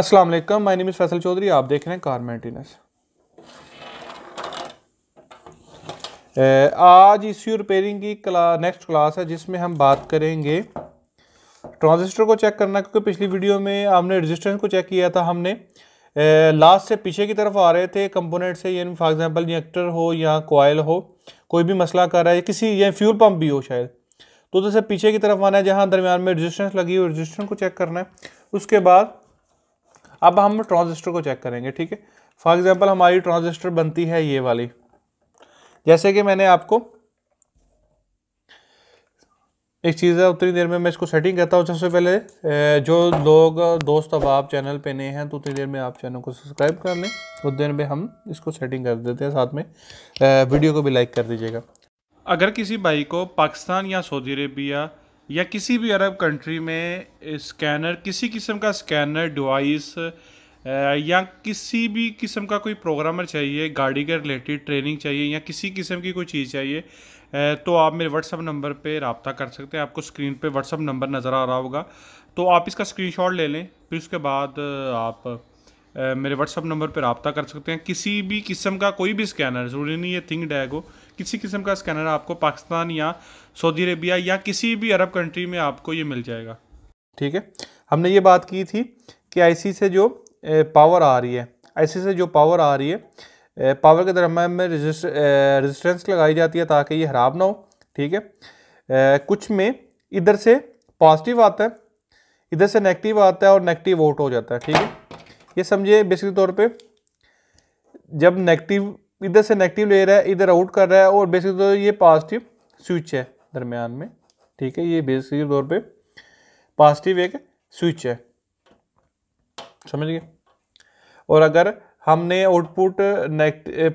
अस्सलाम वालेकुम my name is Faisal Chaudhry आप देख रहे हैं कार मेंटेनेंस आज इश्यू रिपेयरिंग की क्ला नेक्स्ट क्लास है जिसमें हम बात करेंगे ट्रांजिस्टर को चेक करना क्योंकि पिछली वीडियो में हमने रेजिस्टेंस को चेक किया था हमने लास्ट से पीछे की तरफ आ रहे थे कंपोनेंट से यानी फॉर एग्जांपल इंजेक्टर हो या कोयल हो कोई भी मसला कर रहा है किसी या फ्यूल पंप भी हो शायद तो जैसे पीछे की तरफ आना है जहाँ दरमियान में रजिस्टेंस लगी हुई रजिस्टेंस को चेक करना है उसके बाद अब हम ट्रांजिस्टर को चेक करेंगे ठीक है फॉर एग्जाम्पल हमारी ट्रांजिस्टर बनती है ये वाली जैसे कि मैंने आपको एक चीज़ है उतनी देर में मैं इसको सेटिंग करता हूँ सबसे पहले जो लोग दोस्त अब आप चैनल पे नए हैं तो उतनी देर में आप चैनल को सब्सक्राइब कर लें उस देर में हम इसको सेटिंग कर देते हैं साथ में वीडियो को भी लाइक कर दीजिएगा अगर किसी भाई को पाकिस्तान या सऊदी अरेबिया या किसी भी अरब कंट्री में स्कैनर किसी किस्म का स्कैनर डिवाइस या किसी भी किस्म का कोई प्रोग्रामर चाहिए गाड़ी के रिलेटेड ट्रेनिंग चाहिए या किसी किस्म की कोई चीज़ चाहिए तो आप मेरे व्हाट्सअप नंबर पे रबता कर सकते हैं आपको स्क्रीन पे व्हाट्सअप नंबर नज़र आ रहा होगा तो आप इसका स्क्रीनशॉट ले लें फिर उसके बाद आप मेरे व्हाट्सअप नंबर पर रबता कर सकते हैं किसी भी किस्म का कोई भी स्कैनर ज़रूरी नहीं है थिंग डैग हो किसी किस्म का स्कैनर आपको पाकिस्तान या सऊदी अरेबिया या किसी भी अरब कंट्री में आपको ये मिल जाएगा ठीक है हमने ये बात की थी कि आईसी से जो पावर आ रही है आईसी से जो पावर आ रही है पावर के दरम्यान में रेजिस्टेंस लगाई जाती है ताकि ये खराब ना हो ठीक है कुछ में इधर से पॉजिटिव आता है इधर से नेगेटिव आता है और नेगेटिव वोट हो जाता है ठीक है ये समझिए बेसिक तौर पे जब नेगेटिव इधर से नेगेटिव ले रहा है इधर आउट कर रहा है और बेसिक तो ये पॉजिटिव स्विच है दरमियान में ठीक है ये बेसिक तौर पे पॉजिटिव एक स्विच है समझ गए और अगर हमने आउटपुट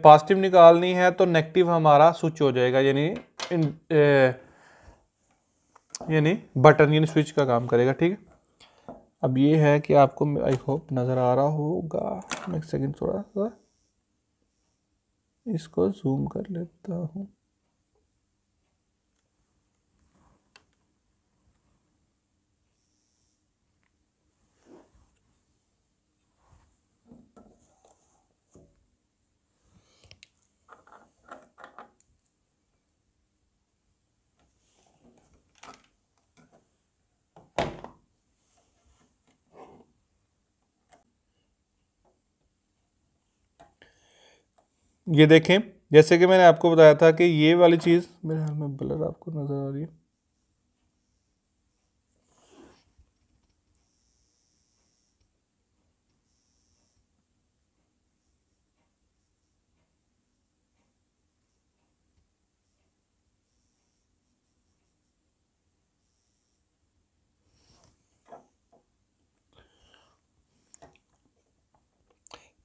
पॉजिटिव निकालनी है तो नेगेटिव हमारा स्विच हो जाएगा यानी यानी बटन यानी स्विच का काम करेगा ठीक है अब ये है कि आपको आई होप नज़र आ रहा होगा नेक्स्ट सेकंड थोड़ा सा इसको जूम कर लेता हूँ ये देखें जैसे कि मैंने आपको बताया था कि ये वाली चीज़ मेरे हाल में ब्लर आपको नज़र आ रही है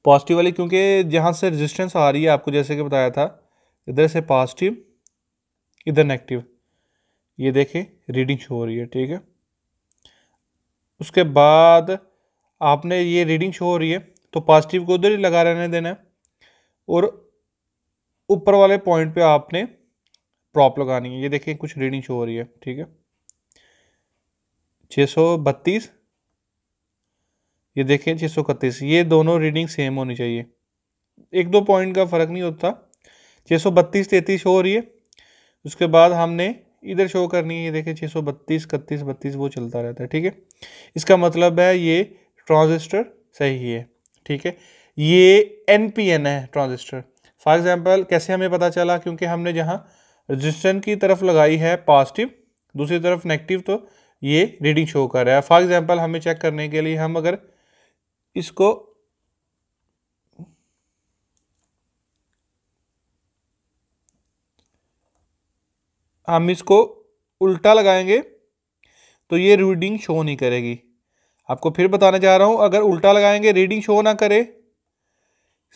पॉजिटिव वाली क्योंकि जहाँ से रेजिस्टेंस आ रही है आपको जैसे कि बताया था इधर से पॉजिटिव इधर नेगेटिव ये देखें रीडिंग शो हो रही है ठीक है उसके बाद आपने ये रीडिंग शो हो रही है तो पॉजिटिव को उधर ही लगा रहने देना है और ऊपर वाले पॉइंट पे आपने प्रॉप लगानी है ये देखें कुछ रीडिंग शो हो रही है ठीक है छः सौ बत्तीस ये देखें छः सौ इकतीस ये दोनों रीडिंग सेम होनी चाहिए एक दो पॉइंट का फ़र्क नहीं होता छः सौ बत्तीस तैंतीस हो रही है उसके बाद हमने इधर शो करनी है ये देखें छः सौ बत्तीस इकतीस बत्तीस वो चलता रहता है ठीक है इसका मतलब है ये ट्रांजिस्टर सही है ठीक है ये एन पी एन है ट्रांजिस्टर फॉर एग्ज़ाम्पल कैसे हमें पता चला क्योंकि हमने जहाँ रजिस्टेंट की तरफ लगाई है पॉजिटिव दूसरी तरफ नेगेटिव तो ये रीडिंग शो कर रहा है फॉर एग्ज़ाम्पल हमें चेक करने के लिए हम अगर इसको हम इसको उल्टा लगाएंगे तो ये रीडिंग शो नहीं करेगी आपको फिर बताने जा रहा हूँ अगर उल्टा लगाएंगे रीडिंग शो ना करे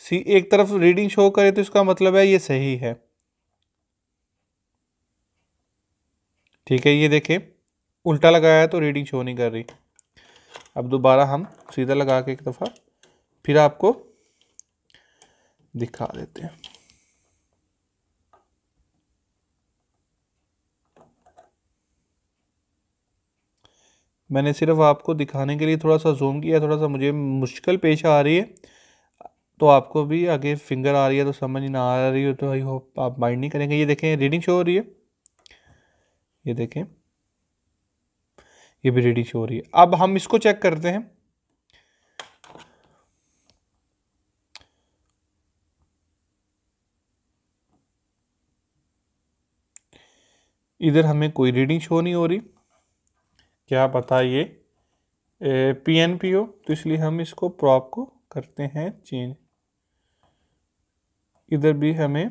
सी एक तरफ रीडिंग शो करे तो इसका मतलब है ये सही है ठीक है ये देखें उल्टा लगाया तो रीडिंग शो नहीं कर रही अब दोबारा हम सीधा लगा के एक दफ़ा फिर आपको दिखा देते हैं मैंने सिर्फ आपको दिखाने के लिए थोड़ा सा जूम किया थोड़ा सा मुझे मुश्किल पेश आ रही है तो आपको भी आगे फिंगर आ रही है तो समझ ना आ रही हो तो आई होप आप माइंड नहीं करेंगे ये देखें रीडिंग शो हो रही है ये देखें ये भी रेडी शो हो रही है अब हम इसको चेक करते हैं इधर हमें कोई रीडिंग शो नहीं हो रही क्या पता ये पी एन पी ओ तो इसलिए हम इसको प्रॉप को करते हैं चेंज इधर भी हमें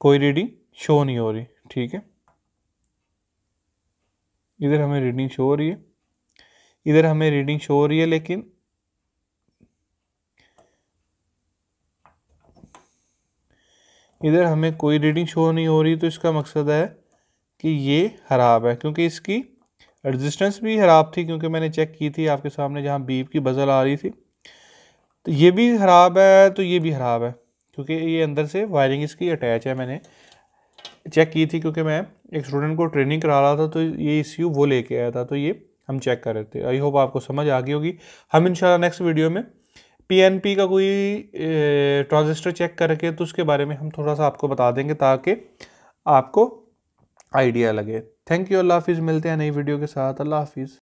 कोई रीडिंग शो नहीं हो रही ठीक है इधर हमें रीडिंग शो हो रही है इधर हमें रीडिंग शो हो रही है लेकिन इधर हमें कोई रीडिंग शो नहीं हो रही तो इसका मकसद है कि ये ख़राब है क्योंकि इसकी रजिस्टेंस भी ख़राब थी क्योंकि मैंने चेक की थी आपके सामने जहाँ बीप की बजल आ रही थी तो ये भी ख़राब है तो ये भी ख़राब है क्योंकि ये अंदर से वायरिंग इसकी अटैच है मैंने चेक की थी क्योंकि मैं एक स्टूडेंट को ट्रेनिंग करा रहा था तो ये इश्यू वो लेके आया था तो ये हम चेक कर रहे थे आई होप आपको समझ आ गई होगी हम इंशाल्लाह नेक्स्ट वीडियो में पीएनपी का कोई ट्रांजिस्टर चेक करके तो उसके बारे में हम थोड़ा सा आपको बता देंगे ताकि आपको आइडिया लगे थैंक यू अल्लाह हाफिज़ मिलते हैं नई वीडियो के साथ अल्लाह हाफिज़